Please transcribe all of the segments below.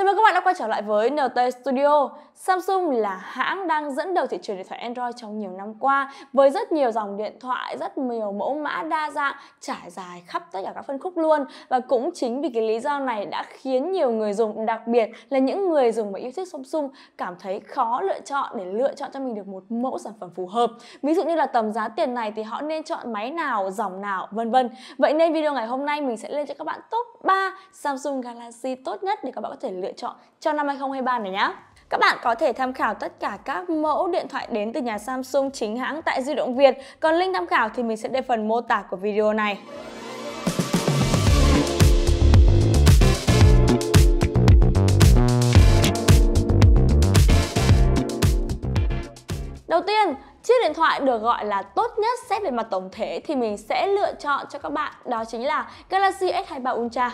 Chào mừng các bạn đã quay trở lại với NT Studio. Samsung là hãng đang dẫn đầu thị trường điện thoại Android trong nhiều năm qua với rất nhiều dòng điện thoại, rất nhiều mẫu mã đa dạng trải dài khắp tất cả các phân khúc luôn và cũng chính vì cái lý do này đã khiến nhiều người dùng, đặc biệt là những người dùng và yêu thích Samsung cảm thấy khó lựa chọn để lựa chọn cho mình được một mẫu sản phẩm phù hợp. Ví dụ như là tầm giá tiền này thì họ nên chọn máy nào, dòng nào, vân vân. Vậy nên video ngày hôm nay mình sẽ lên cho các bạn top 3 Samsung Galaxy tốt nhất để các bạn có thể lựa chọn cho năm 2023 này nhé. Các bạn có thể tham khảo tất cả các mẫu điện thoại đến từ nhà Samsung chính hãng tại Di động Việt. Còn link tham khảo thì mình sẽ để phần mô tả của video này. được gọi là tốt nhất xét về mặt tổng thể thì mình sẽ lựa chọn cho các bạn đó chính là Galaxy S23 Ultra.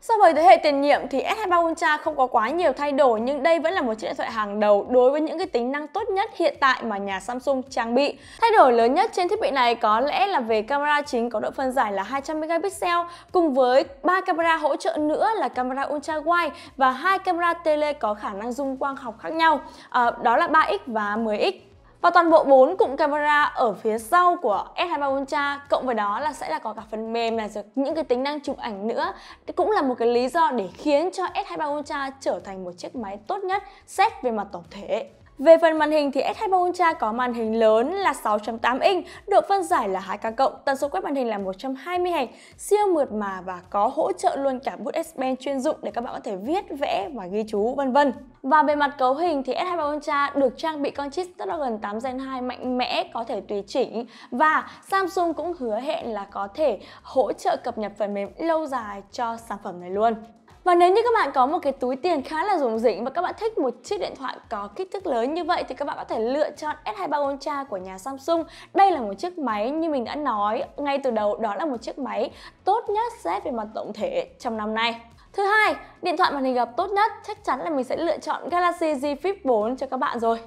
So với thế hệ tiền nhiệm thì S23 Ultra không có quá nhiều thay đổi nhưng đây vẫn là một chiếc điện thoại hàng đầu đối với những cái tính năng tốt nhất hiện tại mà nhà Samsung trang bị. Thay đổi lớn nhất trên thiết bị này có lẽ là về camera chính có độ phân giải là 200 megapixel cùng với ba camera hỗ trợ nữa là camera ultra wide và hai camera tele có khả năng zoom quang học khác nhau. À, đó là 3x và 10x và toàn bộ 4 cụm camera ở phía sau của S23 Ultra cộng với đó là sẽ là có cả phần mềm này rồi những cái tính năng chụp ảnh nữa Đấy cũng là một cái lý do để khiến cho S23 Ultra trở thành một chiếc máy tốt nhất xét về mặt tổng thể. Về phần màn hình thì S23 Ultra có màn hình lớn là 6.8 inch, độ phân giải là 2K+, tần số quét màn hình là 120 Hz, siêu mượt mà và có hỗ trợ luôn cả bút S Pen chuyên dụng để các bạn có thể viết, vẽ và ghi chú vân vân. Và về mặt cấu hình thì S23 Ultra được trang bị con chip Snapdragon 8 Gen 2 mạnh mẽ có thể tùy chỉnh và Samsung cũng hứa hẹn là có thể hỗ trợ cập nhật phần mềm lâu dài cho sản phẩm này luôn. Và nếu như các bạn có một cái túi tiền khá là rủng rỉnh và các bạn thích một chiếc điện thoại có kích thước lớn như vậy thì các bạn có thể lựa chọn S23 Ultra của nhà Samsung. Đây là một chiếc máy như mình đã nói ngay từ đầu đó là một chiếc máy tốt nhất xét về mặt tổng thể trong năm nay. Thứ hai, điện thoại màn hình gập tốt nhất chắc chắn là mình sẽ lựa chọn Galaxy Z Flip 4 cho các bạn rồi.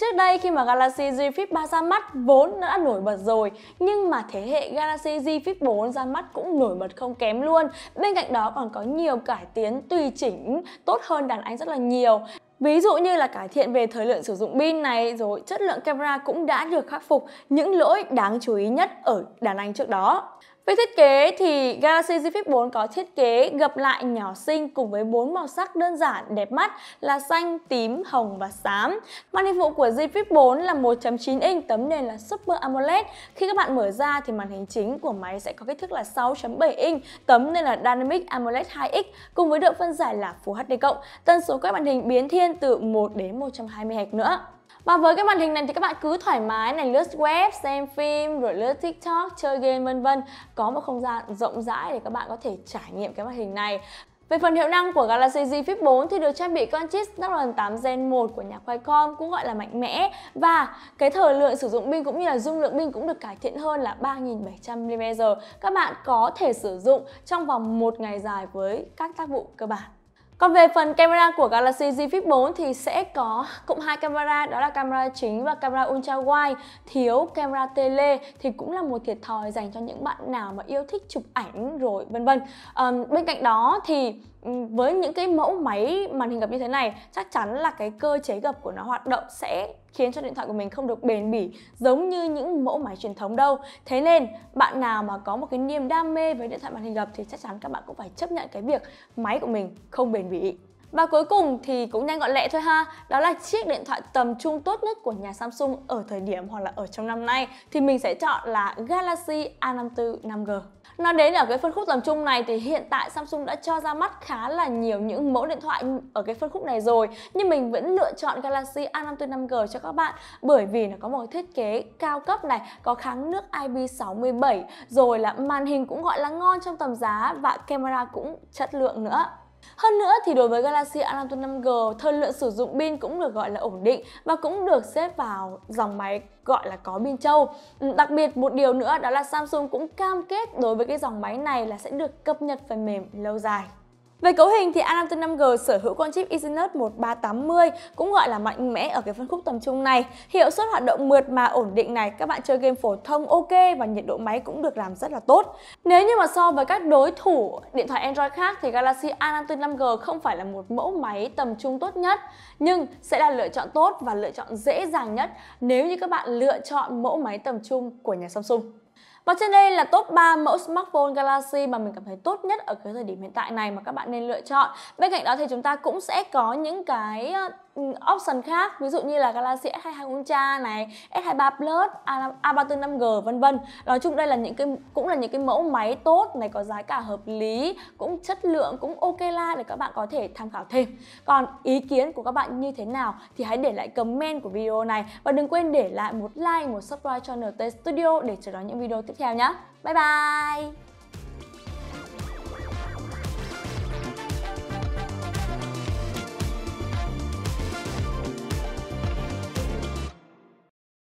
Trước đây khi mà Galaxy Z Flip 3 ra mắt vốn đã nổi bật rồi nhưng mà thế hệ Galaxy Z Flip 4 ra mắt cũng nổi bật không kém luôn. Bên cạnh đó còn có nhiều cải tiến tùy chỉnh tốt hơn đàn anh rất là nhiều. Ví dụ như là cải thiện về thời lượng sử dụng pin này rồi chất lượng camera cũng đã được khắc phục những lỗi đáng chú ý nhất ở đàn anh trước đó. Về thiết kế thì Galaxy Z Flip 4 có thiết kế gập lại nhỏ xinh cùng với bốn màu sắc đơn giản đẹp mắt là xanh, tím, hồng và xám. Màn hình phụ của Z Flip 4 là 1.9 inch, tấm nền là Super AMOLED. Khi các bạn mở ra thì màn hình chính của máy sẽ có kích thước là 6.7 inch, tấm nền là Dynamic AMOLED 2X cùng với độ phân giải là Full HD+, tần số quét màn hình biến thiên lên từ 1 đến 120 hạch nữa. Và với cái màn hình này thì các bạn cứ thoải mái này lướt web, xem phim, rồi lướt TikTok, chơi game vân vân. Có một không gian rộng rãi để các bạn có thể trải nghiệm cái màn hình này. Về phần hiệu năng của Galaxy Z Flip 4 thì được trang bị con chip Snapdragon 8 Gen 1 của nhà Qualcomm cũng gọi là mạnh mẽ và cái thời lượng sử dụng pin cũng như là dung lượng pin cũng được cải thiện hơn là 3700 mAh. Các bạn có thể sử dụng trong vòng một ngày dài với các tác vụ cơ bản. Còn về phần camera của Galaxy Z Flip 4 thì sẽ có cụm hai camera đó là camera chính và camera ultra wide. Thiếu camera tele thì cũng là một thiệt thòi dành cho những bạn nào mà yêu thích chụp ảnh rồi vân vân. À, bên cạnh đó thì với những cái mẫu máy màn hình gập như thế này chắc chắn là cái cơ chế gập của nó hoạt động sẽ khiến cho điện thoại của mình không được bền bỉ giống như những mẫu máy truyền thống đâu. Thế nên bạn nào mà có một cái niềm đam mê với điện thoại màn hình gập thì chắc chắn các bạn cũng phải chấp nhận cái việc máy của mình không bền bỉ. Và cuối cùng thì cũng nhanh gọn lẹ thôi ha Đó là chiếc điện thoại tầm trung tốt nhất của nhà Samsung ở thời điểm hoặc là ở trong năm nay Thì mình sẽ chọn là Galaxy A54 5G Nói đến ở cái phân khúc tầm trung này thì hiện tại Samsung đã cho ra mắt khá là nhiều những mẫu điện thoại ở cái phân khúc này rồi Nhưng mình vẫn lựa chọn Galaxy A54 5G cho các bạn Bởi vì nó có một thiết kế cao cấp này, có kháng nước IP67 Rồi là màn hình cũng gọi là ngon trong tầm giá và camera cũng chất lượng nữa hơn nữa thì đối với Galaxy A54 5G, thời lượng sử dụng pin cũng được gọi là ổn định và cũng được xếp vào dòng máy gọi là có pin trâu. Ừ, đặc biệt một điều nữa đó là Samsung cũng cam kết đối với cái dòng máy này là sẽ được cập nhật phần mềm lâu dài. Về cấu hình thì A55 5G sở hữu con chip Exynos 1380 cũng gọi là mạnh mẽ ở cái phân khúc tầm trung này. Hiệu suất hoạt động mượt mà ổn định này, các bạn chơi game phổ thông ok và nhiệt độ máy cũng được làm rất là tốt. Nếu như mà so với các đối thủ điện thoại Android khác thì Galaxy A55 5G không phải là một mẫu máy tầm trung tốt nhất nhưng sẽ là lựa chọn tốt và lựa chọn dễ dàng nhất nếu như các bạn lựa chọn mẫu máy tầm trung của nhà Samsung. Và trên đây là top 3 mẫu smartphone Galaxy mà mình cảm thấy tốt nhất ở cái thời điểm hiện tại này mà các bạn nên lựa chọn. Bên cạnh đó thì chúng ta cũng sẽ có những cái ờ, Ừ, option khác ví dụ như là Galaxy S22 Ultra này, S23 Plus, A35G vân vân. Nói chung đây là những cái cũng là những cái mẫu máy tốt này có giá cả hợp lý, cũng chất lượng cũng ok la để các bạn có thể tham khảo thêm. Còn ý kiến của các bạn như thế nào thì hãy để lại comment của video này và đừng quên để lại một like, một subscribe cho NT Studio để chờ đón những video tiếp theo nhé. Bye bye.